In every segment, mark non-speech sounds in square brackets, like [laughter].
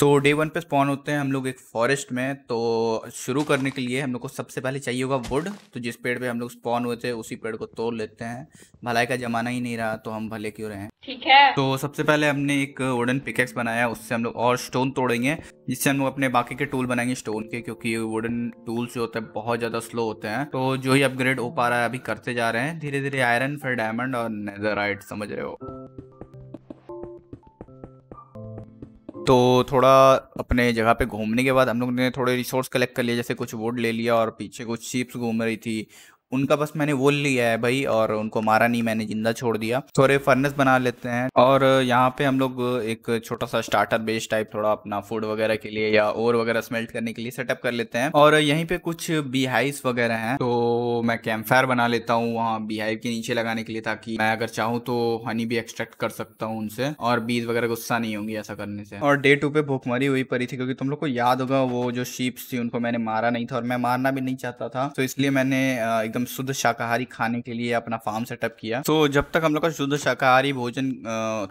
सो day one पे spawn होते हैं हम लोग एक फॉरेस्ट में तो शुरू करने के लिए हम लोग को सबसे पहले चाहिए होगा वुड तो जिस पेड़ पे हम लोग स्पॉन हुए थे उसी पेड़ को तोड़ लेते हैं भलाई का जमाना ही नहीं रहा तो हम भले क्यों रहे ठीक है तो सबसे पहले हमने एक वुडन पिकेक्स बनाया उससे हम लोग और स्टोन तोड़ेंगे जिससे हम लोग अपने बाकी के टूल बनाएंगे स्टोन के क्योंकि वुडन टूल्स जो होते हैं बहुत ज़्यादा स्लो होते हैं तो जो ही अपग्रेड हो पा रहा है अभी करते जा रहे हैं धीरे धीरे आयरन फिर डायमंड और नेदराइट समझ रहे हो तो थोड़ा अपने जगह पे घूमने के बाद हम लोग ने थोड़े रिसोर्स कलेक्ट कर लिए जैसे कुछ वुड ले लिया और पीछे कुछ शिप्स घूम रही थी उनका बस मैंने वो लिया है भाई और उनको मारा नहीं मैंने जिंदा छोड़ दिया थोड़े फर्नेस बना लेते हैं और यहाँ पे हम लोग एक छोटा सा स्टार्टर बेस टाइप थोड़ा अपना फूड वगैरह के लिए या और वगैरह स्मेल्ट करने के लिए सेटअप कर लेते हैं और यहीं पे कुछ बिहाइस वगैरह हैं तो मैं कैंप फायर बना लेता हूँ वहाँ बिहाइव के नीचे लगाने के लिए ताकि मैं अगर चाहूँ तो हनी भी एक्सट्रैक्ट कर सकता हूँ उनसे और बीज वगैरह गुस्सा नहीं होंगी ऐसा करने से और डे टू पे भूखमरी हुई पड़ी थी क्योंकि तुम लोग को याद होगा वो जो शीप्स थी उनको मैंने मारा नहीं था और मैं मारना भी नहीं चाहता था तो इसलिए मैंने एकदम एकदम शुद्ध शाकाहारी खाने के लिए अपना फार्म सेटअप किया तो जब तक हम लोग का शुद्ध शाकाहारी भोजन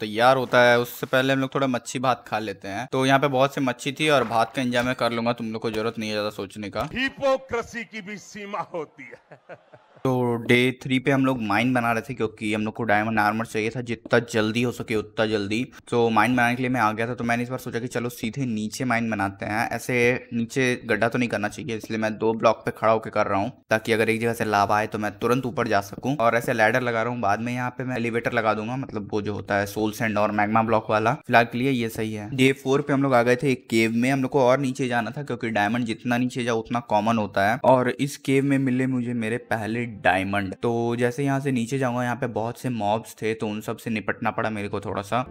तैयार होता है उससे पहले हम लोग थोड़ा मच्छी भात खा लेते हैं तो यहाँ पे बहुत सी मच्छी थी और भात का इंजाम कर लूंगा तुम लोग को जरूरत नहीं है ज्यादा सोचने का हिपोक्रेसी की भी सीमा होती है [laughs] तो डे थ्री पे हम लोग माइन बना रहे थे क्योंकि हम लोग को डायमंड आर्मर चाहिए था जितना जल्दी हो सके उतना जल्दी तो माइन बनाने के लिए मैं आ गया था तो मैंने इस बार सोचा कि चलो सीधे नीचे माइन बनाते हैं ऐसे नीचे गड्ढा तो नहीं करना चाहिए इसलिए मैं दो ब्लॉक पे खड़ा होकर कर रहा हूँ ताकि अगर एक जगह से लाभ आए तो मैं तुरंत ऊपर जा सकूँ और ऐसे लैडर लगा रहा हूँ बाद में यहाँ पे मैं एलिवेटर लगा दूंगा मतलब वो जो होता है सोल सेंड और मैगमा ब्लॉक वाला फिलहाल के लिए ये सही है डे फोर पे हम लोग आ गए थे एक केव में हम लोग को और नीचे जाना था क्योंकि डायमंड जितना नीचे जाओ उतना कॉमन होता है और इस केव में मिले मुझे मेरे पहले डायमंड तो जैसे यहाँ से नीचे जाऊंगा यहाँ पे बहुत से मॉब्स थे तो उन सब से निपटना पड़ा मेरे को थोड़ा सा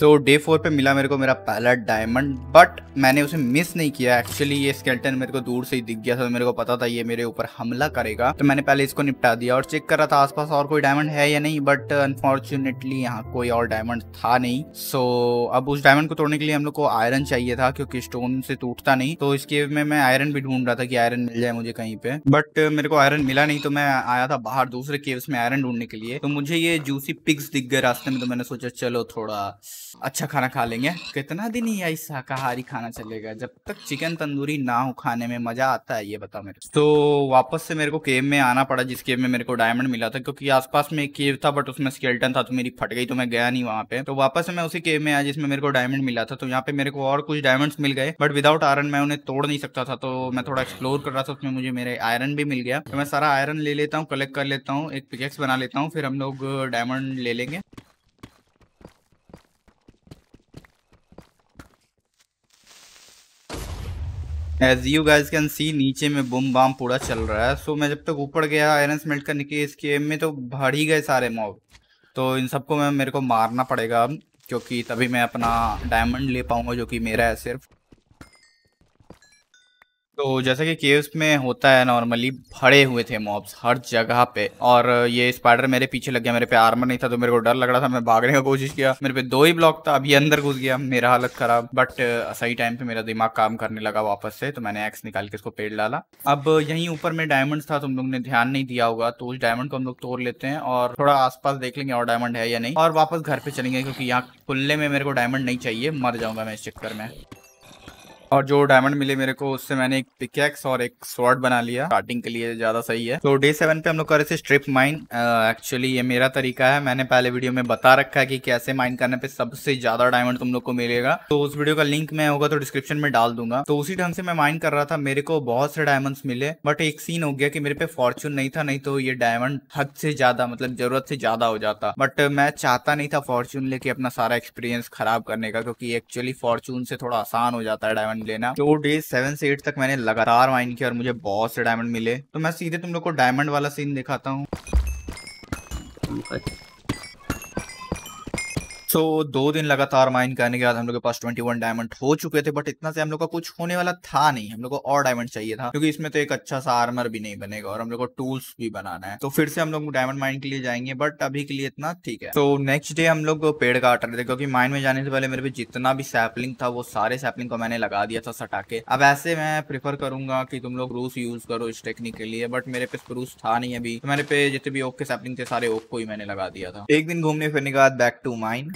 सो so, डे फोर पे मिला मेरे को मेरा पहला डायमंड बट मैंने उसे मिस नहीं किया एक्चुअली ये स्केल्टन मेरे को दूर से ही दिख गया था तो मेरे को पता था ये मेरे ऊपर हमला करेगा तो मैंने पहले इसको निपटा दिया और चेक कर रहा था आसपास और कोई डायमंड है या नहीं बट अनफॉर्चुनेटली यहाँ कोई और डायमंड था नहीं सो so, अब उस डायमंड को तोड़ने के लिए हम लोग को आयरन चाहिए था क्योंकि स्टोन से टूटता नहीं तो इसके में मैं आयरन भी ढूंढ रहा था कि आयरन मिल जाए मुझे कहीं पे बट मेरे को आयरन मिला नहीं तो मैं आया था बाहर दूसरे केव्स में आयरन ढूंढने के लिए तो मुझे ये जूसी पिक्स दिख गए रास्ते में तो मैंने सोचा चलो थोड़ा अच्छा खाना खा लेंगे कितना दिन ही यही शाकाहारी खाना चलेगा जब तक चिकन तंदूरी ना हो खाने में मजा आता है ये बताओ मेरे तो वापस से मेरे को केव में आना पड़ा जिस केव में मेरे को डायमंड मिला था क्योंकि आसपास में एक केव था बट उसमें स्केल्टन था तो मेरी फट गई तो मैं गया नहीं वहाँ पे तो वापस से मैं उसी केव में आया जिसमें मेरे को डायमंड मिला था तो यहाँ पे मेरे को और कुछ डायमंड मिल गए बट विदाउट आयरन मैं उन्हें तोड़ नहीं सकता था तो मैं थोड़ा एक्सप्लोर कर रहा था उसमें मुझे मेरे आयरन भी मिल गया तो मैं सारा आयरन ले लेता हूँ कलेक्ट कर लेता हूँ एक पिकेक्स बना लेता हूँ फिर हम लोग डायमंड ले लेंगे as you guys can see नीचे में बुम बाम पूरा चल रहा है सो so, मैं जब तक ऊपर गया आयरन स्मेल्ट करने के इस गेम में तो भर ही गए सारे मॉब तो इन सबको मैं मेरे को मारना पड़ेगा अब क्योंकि तभी मैं अपना डायमंड ले पाऊंगा जो कि मेरा है सिर्फ तो जैसा कि केव्स में होता है नॉर्मली भड़े हुए थे मॉब्स हर जगह पे और ये स्पाइडर मेरे पीछे लग गया मेरे पे आर्मर नहीं था तो मेरे को डर लग रहा था मैं भागने का कोशिश किया मेरे पे दो ही ब्लॉक था अभी अंदर घुस गया मेरा हालत खराब बट सही टाइम पे मेरा दिमाग काम करने लगा वापस से तो मैंने एक्स निकाल के इसको पेड़ डाला अब यहीं ऊपर में डायमंड था तुम तो लोग ने ध्यान नहीं दिया होगा तो उस डायमंड को हम लोग तोड़ लेते हैं और थोड़ा पास देख लेंगे और डायमंड है या नहीं और वापस घर पे चलेंगे क्योंकि यहाँ खुल्ले में मेरे को डायमंड नहीं चाहिए मर जाऊंगा मैं इस चक्कर में और जो डायमंड मिले मेरे को उससे मैंने एक पिकेक्स और एक स्वॉर्ड बना लिया स्टार्टिंग के लिए ज्यादा सही है तो डे सेवन पे हम लोग कर रहे थे स्ट्रिप माइन एक्चुअली ये मेरा तरीका है मैंने पहले वीडियो में बता रखा है कि कैसे माइन करने पे सबसे ज्यादा डायमंड तुम लोग को मिलेगा तो उस वीडियो का लिंक मैं होगा तो डिस्क्रिप्शन में डाल दूंगा तो उसी ढंग से मैं माइन कर रहा था मेरे को बहुत से डायमंड मिले बट एक सीन हो गया कि मेरे पे फॉर्चून नहीं था नहीं तो ये डायमंड हद से ज्यादा मतलब जरूरत से ज्यादा हो जाता बट मैं चाहता नहीं था फॉर्चून लेके अपना सारा एक्सपीरियंस खराब करने का क्योंकि एक्चुअली फॉर्चून से थोड़ा आसान हो जाता है डायमंड लेना टू डेज सेवन से एट तक मैंने लगातार माइन किया और मुझे बहुत से डायमंड मिले तो मैं सीधे तुम लोग को डायमंड वाला सीन दिखाता हूँ सो so, दो दिन लगातार माइन करने के बाद हम लोग के पास 21 डायमंड हो चुके थे बट इतना से हम लोग का कुछ होने वाला था नहीं हम लोग को और डायमंड चाहिए था क्योंकि इसमें तो एक अच्छा सा आर्मर भी नहीं बनेगा और हम लोग को टूल्स भी बनाना है तो फिर से हम लोग डायमंड माइन के लिए जाएंगे बट अभी के लिए इतना ठीक है तो नेक्स्ट डे हम लोग पेड़ काट रहे थे क्योंकि माइन में जाने से पहले मेरे पे जितना भी सैपलिंग था वो सारे सैपलिंग को मैंने लगा दिया था सटा के अब ऐसे मैं प्रीफर करूंगा कि तुम लोग रूस यूज करो इस टेक्निक के लिए बट मेरे पे रूस था नहीं अभी तो मेरे पे जितने भी ओक के सैपलिंग थे सारे ओक को ही मैंने लगा दिया था एक दिन घूमने फिरने के बाद बैक टू माइन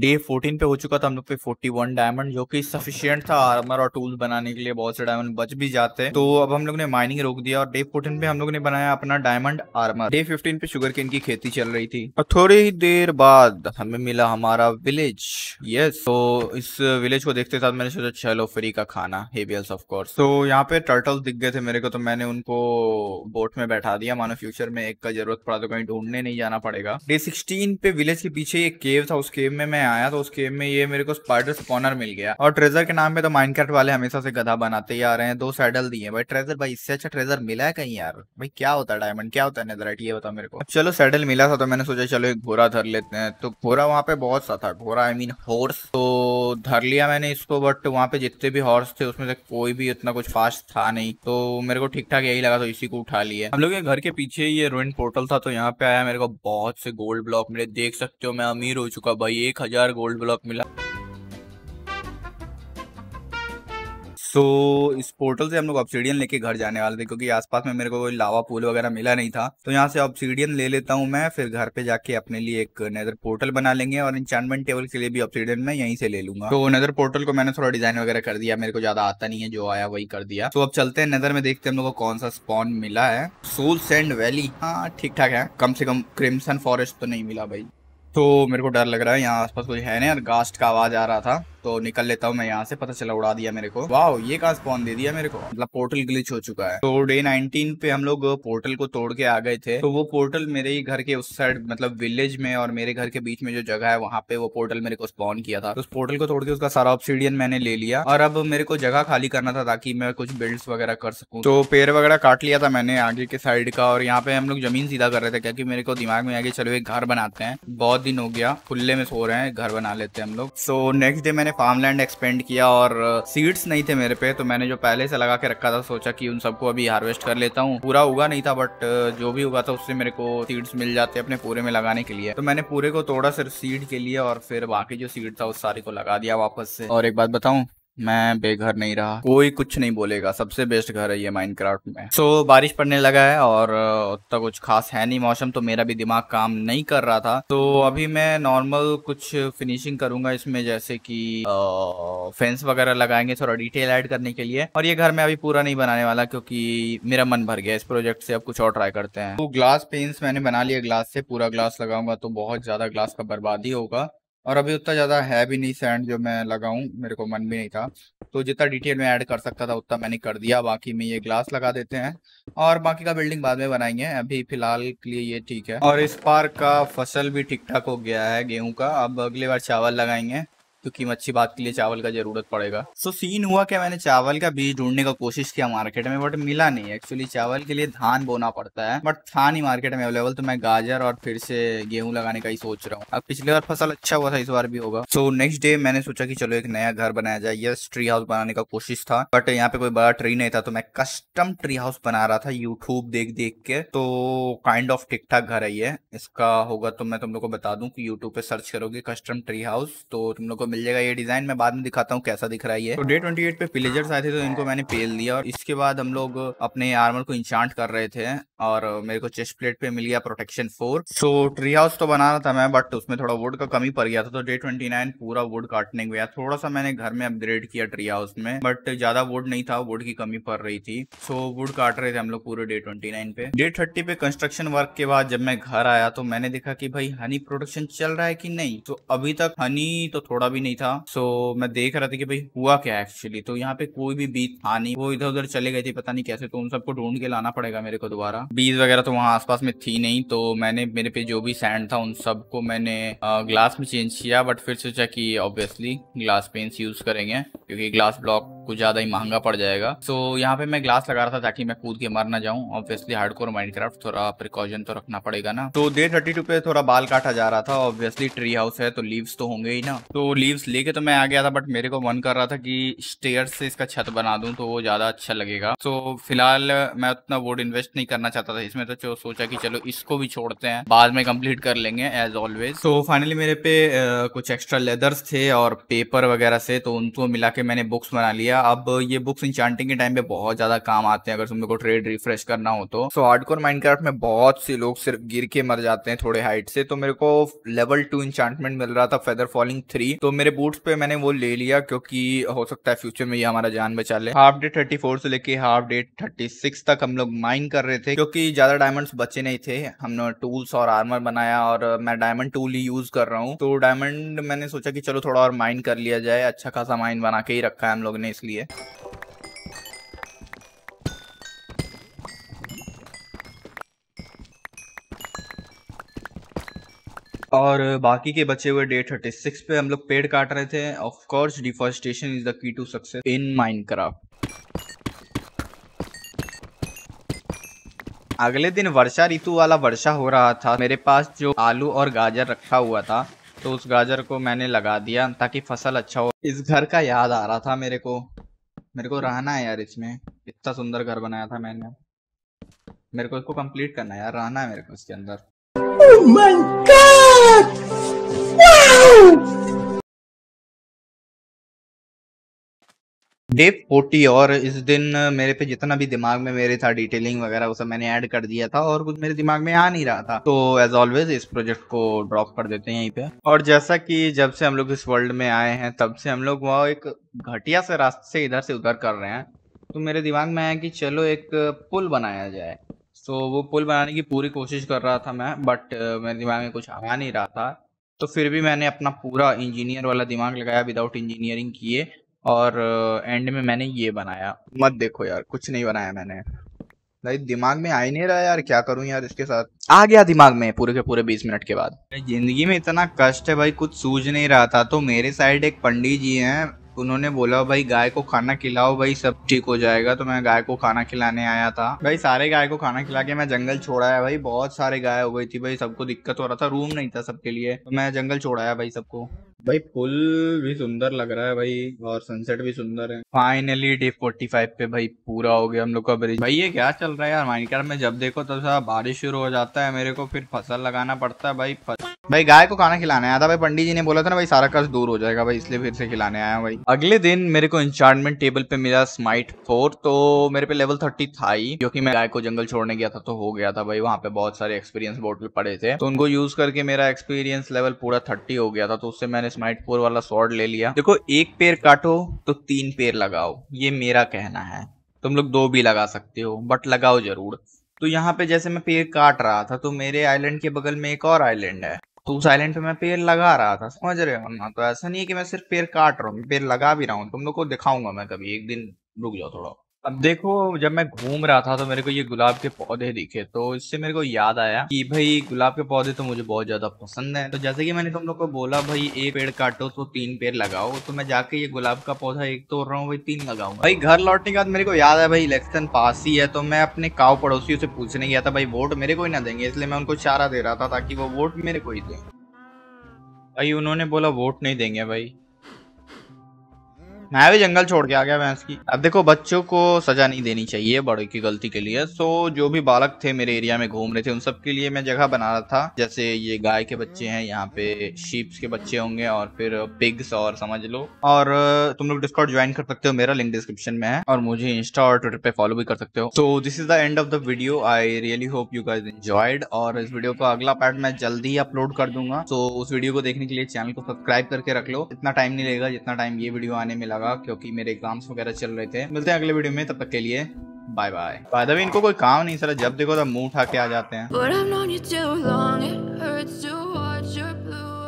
डे 14 पे हो चुका था हम लोग पे 41 डायमंड जो कि सफिशियंट था आर्मर और टूल्स बनाने के लिए बहुत से डायमंड बच भी जाते हैं तो अब हम लोग ने माइनिंग रोक दिया और डे 14 पे हम लोग ने बनाया अपना डायमंड आर्मर डे 15 पे शुगर केन की खेती चल रही थी और थोड़ी ही देर बाद हमें मिला हमारा विलेज यस तो इस विलेज को देखते साथ मैंने सोचा चलो फ्री का खाना हेबियल्स ऑफकोर्स तो यहाँ पे टर्टल दिख गए थे मेरे को तो मैंने उनको बोट में बैठा दिया मानो फ्यूचर में एक का जरूरत पड़ा तो कहीं ढूंढने नहीं जाना पड़ेगा डे सिक्सटीन पे विलेज के पीछे एक केव था उस केव में मैं आया तो उस गेम में ये मेरे को स्पाइडर स्पॉनर मिल गया और ट्रेजर के नाम पे तो माइनक्राफ्ट वाले हमेशा से गधा बनाते ही आ रहे हैं दो सैडल दिए भाई ट्रेजर भाई इससे अच्छा ट्रेजर मिला है कहीं यार भाई क्या होता है डायमंड क्या होता है नेदराइट ये बताओ मेरे को चलो सैडल मिला था तो मैंने सोचा चलो एक घोरा धर लेते हैं तो घोरा वहाँ पे बहुत सा था घोरा आई मीन हॉर्स तो धर लिया मैंने इसको बट वहाँ पे जितने भी हॉर्स थे उसमें से कोई भी इतना कुछ फास्ट था नहीं तो मेरे को ठीक ठाक यही लगा तो इसी को उठा लिया हम लोग के घर के पीछे ये रोइन पोर्टल था तो यहाँ पे आया मेरे को बहुत से गोल्ड ब्लॉक मेरे देख सकते हो मैं अमीर हो चुका भाई एक हजार गोल्ड ब्लॉक मिला सो so, इस पोर्टल से हम लोग ऑप्सीडियन लेके घर जाने वाले थे क्योंकि आसपास में मेरे को कोई लावा पूल वगैरह मिला नहीं था तो यहाँ से ऑप्सीडियन ले लेता हूँ मैं फिर घर पे जाके अपने लिए एक नेदर पोर्टल बना लेंगे और इंचानमेंट टेबल के लिए भी ऑप्सीडियन मैं यहीं से ले लूंगा तो नेदर पोर्टल को मैंने थोड़ा डिजाइन वगैरह कर दिया मेरे को ज्यादा आता नहीं है जो आया वही कर दिया तो अब चलते हैं नेदर में देखते हैं हम लोग को कौन सा स्पॉन मिला है सोल सेंड वैली हाँ ठीक ठाक है कम से कम क्रिमसन फॉरेस्ट तो नहीं मिला भाई तो मेरे को डर लग रहा है यहाँ आसपास कोई है नहीं यार गास्ट का आवाज़ आ रहा था तो निकल लेता हूँ मैं यहाँ से पता चला उड़ा दिया मेरे को वाह ये कहा स्पॉन दे दिया मेरे को मतलब पोर्टल ग्लिच हो चुका है तो डे नाइनटीन पे हम लोग पोर्टल को तोड़ के आ गए थे तो वो पोर्टल मेरे ही घर के उस साइड मतलब विलेज में और मेरे घर के बीच में जो जगह है वहाँ पे वो पोर्टल मेरे को स्पॉन किया था तो उस पोर्टल को तोड़ के उसका सारा ऑप्सीडियन मैंने ले लिया और अब मेरे को जगह खाली करना था ताकि मैं कुछ बिल्ड वगैरह कर सकू तो पेड़ वगैरह काट लिया था मैंने आगे के साइड का और यहाँ पे हम लोग जमीन सीधा कर रहे थे क्योंकि मेरे को दिमाग में आगे चलो एक घर बनाते हैं बहुत दिन हो गया खुले में सो रहे हैं घर बना लेते हैं हम लोग सो नेक्स्ट डे मैंने फार्मलैंड एक्सपेंड किया और सीड्स uh, नहीं थे मेरे पे तो मैंने जो पहले से लगा के रखा था सोचा कि उन सबको अभी हार्वेस्ट कर लेता हूँ पूरा उगा नहीं था बट uh, जो भी उगा था उससे मेरे को सीड्स मिल जाते अपने पूरे में लगाने के लिए तो मैंने पूरे को तोड़ा सिर्फ सीड के लिए और फिर बाकी जो सीड था उस सारी को लगा दिया वापस से और एक बात बताऊँ मैं बेघर नहीं रहा कोई कुछ नहीं बोलेगा सबसे बेस्ट घर है ये माइनक्राफ्ट में सो so, बारिश पड़ने लगा है और उतना कुछ खास है नहीं मौसम तो मेरा भी दिमाग काम नहीं कर रहा था तो अभी मैं नॉर्मल कुछ फिनिशिंग करूंगा इसमें जैसे कि फेंस वगैरह लगाएंगे थोड़ा डिटेल ऐड करने के लिए और ये घर मैं अभी पूरा नहीं बनाने वाला क्योंकि मेरा मन भर गया इस प्रोजेक्ट से अब कुछ और ट्राई करते हैं तो ग्लास पेंस मैंने बना लिया ग्लास से पूरा ग्लास लगाऊंगा तो बहुत ज्यादा ग्लास का बर्बादी होगा और अभी उतना ज़्यादा है भी नहीं सैंड जो मैं लगाऊं मेरे को मन भी नहीं था तो जितना डिटेल में ऐड कर सकता था उतना मैंने कर दिया बाकी में ये ग्लास लगा देते हैं और बाकी का बिल्डिंग बाद में बनाएंगे अभी फिलहाल के लिए ये ठीक है और इस पार्क का फसल भी ठीक ठाक हो गया है गेहूँ का अब अगली बार चावल लगाएंगे तो अच्छी बात के लिए चावल का जरूरत पड़ेगा सो so, सीन हुआ क्या मैंने चावल का बीज ढूंढने का कोशिश किया मार्केट में बट मिला नहीं एक्चुअली चावल के लिए धान बोना पड़ता है बट था नहीं मार्केट में अवेलेबल तो मैं गाजर और फिर से गेहूं लगाने का ही सोच रहा हूँ अब पिछले बार फसल अच्छा हुआ था इस बार भी होगा सो नेक्स्ट डे मैंने सोचा की चलो एक नया घर बनाया जाए यस ट्री हाउस बनाने का कोशिश था बट यहाँ पे कोई बड़ा ट्री नहीं था तो मैं कस्टम ट्री हाउस बना रहा था यूट्यूब देख देख के तो काइंड ऑफ ठीक ठाक घर है ये इसका होगा तो मैं तुम लोग को बता दू की यूट्यूब पे सर्च करोगे कस्टम ट्री हाउस तो तुम लोग को मिल जाएगा ये डिजाइन मैं बाद में दिखाता हूँ कैसा दिख रहा है तो डे ट्वेंटी एट पे पिलेजर्स आए थे तो इनको मैंने पेल दिया और इसके बाद हम लोग अपने आर्मर को इंशांट कर रहे थे और मेरे को चेस्ट प्लेट पे मिल गया protection four so tree house तो बना रहा था मैं बट उसमें थोड़ा वुड का कमी पड़ गया था तो डे ट्वेंटी नाइन पूरा वुड काटने गया थोड़ा सा मैंने घर में अपग्रेड किया ट्री हाउस में बट ज्यादा वुड नहीं था वुड की कमी पड़ रही थी सो so, वुड काट रहे थे हम लोग पूरे डे ट्वेंटी नाइन पे डे थर्टी पे कंस्ट्रक्शन वर्क के बाद जब मैं घर आया तो मैंने देखा कि भाई हनी प्रोडक्शन चल रहा है कि नहीं तो अभी तक हनी तो थोड़ा भी नहीं था सो मैं देख रहा था कि भाई हुआ क्या एक्चुअली तो यहाँ पे कोई भी बीज था नहीं वो इधर उधर चले गए थे पता नहीं कैसे तो उन सबको ढूंढ के लाना पड़ेगा मेरे को दोबारा बीज वगैरह तो वहाँ आस में थी नहीं तो मैंने मेरे पे जो भी सैंड था उन सबको मैंने ग्लास में चेंज किया बट फिर सोचा की ऑब्वियसली ग्लास पेंस यूज करेंगे क्योंकि ग्लास ब्लॉक कुछ ज़्यादा ही महंगा पड़ जाएगा सो so, यहाँ पे मैं ग्लास लगा रहा था ताकि मैं कूद के मर ना जाऊँ ऑब्वियसली हार्डकोर माइनक्राफ्ट थोड़ा प्रिकॉशन तो रखना पड़ेगा ना तो डे थर्टी पे थोड़ा बाल काटा जा रहा था ऑब्वियसली ट्री हाउस है तो लीव्स तो होंगे ही ना तो लीव लीव्स लेके तो मैं आ गया था बट मेरे को मन कर रहा था कि स्टेयर से इसका छत बना दूं तो वो ज़्यादा अच्छा लगेगा तो फिलहाल मैं उतना वोड इन्वेस्ट नहीं करना चाहता था इसमें तो सोचा कि चलो इसको भी छोड़ते हैं बाद में कंप्लीट कर लेंगे एज ऑलवेज तो फाइनली मेरे पे कुछ एक्स्ट्रा लेदर्स थे और पेपर वगैरह से तो उनको मिला के मैंने बुक्स बना लिया अब ये बुक्स इंचांटिंग के टाइम पे बहुत ज़्यादा काम आते हैं अगर तुम को ट्रेड रिफ्रेश करना हो तो हार्ड कोर माइंड में बहुत से लोग सिर्फ गिर के मर जाते हैं थोड़े हाइट से तो मेरे को लेवल टू इंचांटमेंट मिल रहा था फेदर फॉलिंग थ्री तो मेरे बूट्स पे मैंने वो ले लिया क्योंकि हो सकता है फ्यूचर में ये हमारा जान बचा ले हाफ डे थर्टी फोर से लेके हाफ डे थर्टी सिक्स तक हम लोग माइन कर रहे थे क्योंकि ज्यादा डायमंड्स बचे नहीं थे हमने टूल्स और आर्मर बनाया और मैं डायमंड टूल ही यूज कर रहा हूँ तो डायमंड मैंने सोचा कि चलो थोड़ा और माइन कर लिया जाए अच्छा खासा माइन बना के ही रखा है हम लोग ने इसलिए और बाकी के बचे हुए डे थर्टी सिक्स पे हम लोग पेड़ काट रहे थे of course deforestation is the key to success in Minecraft अगले दिन वर्षा ऋतु वाला वर्षा हो रहा था मेरे पास जो आलू और गाजर रखा हुआ था तो उस गाजर को मैंने लगा दिया ताकि फसल अच्छा हो इस घर का याद आ रहा था मेरे को मेरे को रहना है यार इसमें इतना सुंदर घर बनाया था मैंने मेरे को इसको कंप्लीट करना है यार रहना है मेरे को इसके अंदर oh Wow! डे फोर्टी और इस दिन मेरे पे जितना भी दिमाग में मेरे था डिटेलिंग वगैरह वो सब मैंने ऐड कर दिया था और कुछ मेरे दिमाग में आ नहीं रहा था तो एज ऑलवेज इस प्रोजेक्ट को ड्रॉप कर देते हैं यहीं पे और जैसा कि जब से हम लोग इस वर्ल्ड में आए हैं तब से हम लोग वहाँ एक घटिया से रास्ते से इधर से उधर कर रहे हैं तो मेरे दिमाग में आया कि चलो एक पुल बनाया जाए सो तो so, वो पुल बनाने की पूरी कोशिश कर रहा था मैं बट मेरे दिमाग में कुछ आ नहीं रहा था तो फिर भी मैंने अपना पूरा इंजीनियर वाला दिमाग लगाया विदाउट इंजीनियरिंग किए और एंड में मैंने ये बनाया मत देखो यार कुछ नहीं बनाया मैंने भाई दिमाग में आ ही नहीं रहा यार क्या करूं यार इसके साथ आ गया दिमाग में पूरे के पूरे बीस मिनट के बाद जिंदगी में इतना कष्ट है भाई कुछ सूझ नहीं रहा था तो मेरे साइड एक पंडित जी हैं उन्होंने बोला भाई गाय को खाना खिलाओ भाई सब ठीक हो जाएगा तो मैं गाय को खाना खिलाने आया था भाई सारे गाय को खाना खिला के मैं जंगल छोड़ाया भाई बहुत सारे गाय हो गई थी भाई सबको दिक्कत हो रहा था रूम नहीं था सबके लिए तो मैं जंगल छोड़ाया भाई सबको भाई फुल भी सुंदर लग रहा है भाई और सनसेट भी सुंदर है फाइनली डे 45 पे भाई पूरा हो गया हम लोग का ब्रिज भाई ये क्या चल रहा है यार माइनक्राफ्ट में जब देखो तो बारिश शुरू हो जाता है मेरे को फिर फसल लगाना पड़ता है भाई फस... भाई गाय को खाना खिलाने आया था भाई पंडित जी ने बोला था ना भाई सारा कर्ज दूर हो जाएगा भाई इसलिए फिर से खिलाने आया भाई अगले दिन मेरे को इंचार्टमेंट टेबल पे मिला स्माइट फोर तो मेरे पे लेवल थर्टी था ही क्योंकि मैं गाय को जंगल छोड़ने गया था तो हो गया था भाई वहाँ पे बहुत सारे एक्सपीरियंस बोटल पड़े थे तो उनको यूज करके मेरा एक्सपीरियंस लेवल पूरा थर्टी हो गया था तो उससे मैंने स्माइट फोर वाला स्वॉर्ड ले लिया देखो एक पेड़ काटो तो तीन पेड़ लगाओ ये मेरा कहना है तुम लोग दो भी लगा सकते हो बट लगाओ जरूर तो यहाँ पे जैसे मैं पेड़ काट रहा था तो मेरे आइलैंड के बगल में एक और आइलैंड है तो उस आइलैंड पे मैं पेड़ लगा रहा था समझ रहे हो ना तो ऐसा नहीं है कि मैं सिर्फ पेड़ काट रहा हूँ पेड़ लगा भी रहा हूँ तुम लोग को दिखाऊंगा मैं कभी एक दिन रुक जाओ थोड़ा अब देखो जब मैं घूम रहा था तो मेरे को ये गुलाब के पौधे दिखे तो इससे मेरे को याद आया कि भाई गुलाब के पौधे तो मुझे बहुत ज्यादा पसंद है तो जैसे कि मैंने तुम लोग को बोला भाई एक पेड़ काटो तो तीन पेड़ लगाओ तो मैं जाके ये गुलाब का पौधा एक तोड़ रहा हूँ भाई तीन लगाऊंगा भाई घर लौटने के बाद मेरे को याद है भाई इलेक्शन पास ही है तो मैं अपने काव पड़ोसियों से पूछने गया था भाई वोट मेरे को ही ना देंगे इसलिए मैं उनको चारा दे रहा था ताकि वो वोट मेरे को ही दें भाई उन्होंने बोला वोट नहीं देंगे भाई मैं भी जंगल छोड़ के आ गया भैंस की अब देखो बच्चों को सजा नहीं देनी चाहिए बड़े की गलती के लिए सो जो भी बालक थे मेरे एरिया में घूम रहे थे उन सब के लिए मैं जगह बना रहा था जैसे ये गाय के बच्चे हैं यहाँ पे शीप्स के बच्चे होंगे और फिर पिग्स और समझ लो और तुम लोग डिस्काउंट ज्वाइन कर सकते हो मेरा लिंक डिस्क्रिप्शन में है और मुझे इंस्टा और ट्विटर पे फॉलो भी कर सकते हो so this is the end of the video I really hope you guys enjoyed और इस वीडियो का अगला पार्ट मैं जल्दी ही अपलोड कर दूंगा सो उस वीडियो को देखने के लिए चैनल को सब्सक्राइब करके रख लो इतना टाइम नहीं लगेगा जितना टाइम ये वीडियो आने में लगा लगा क्योंकि मेरे एग्जाम्स वगैरह चल रहे थे मिलते हैं अगले वीडियो में तब तक के लिए बाय बाय बाय द इनको कोई काम नहीं सर जब देखो तब मुंह उठा के आ जाते हैं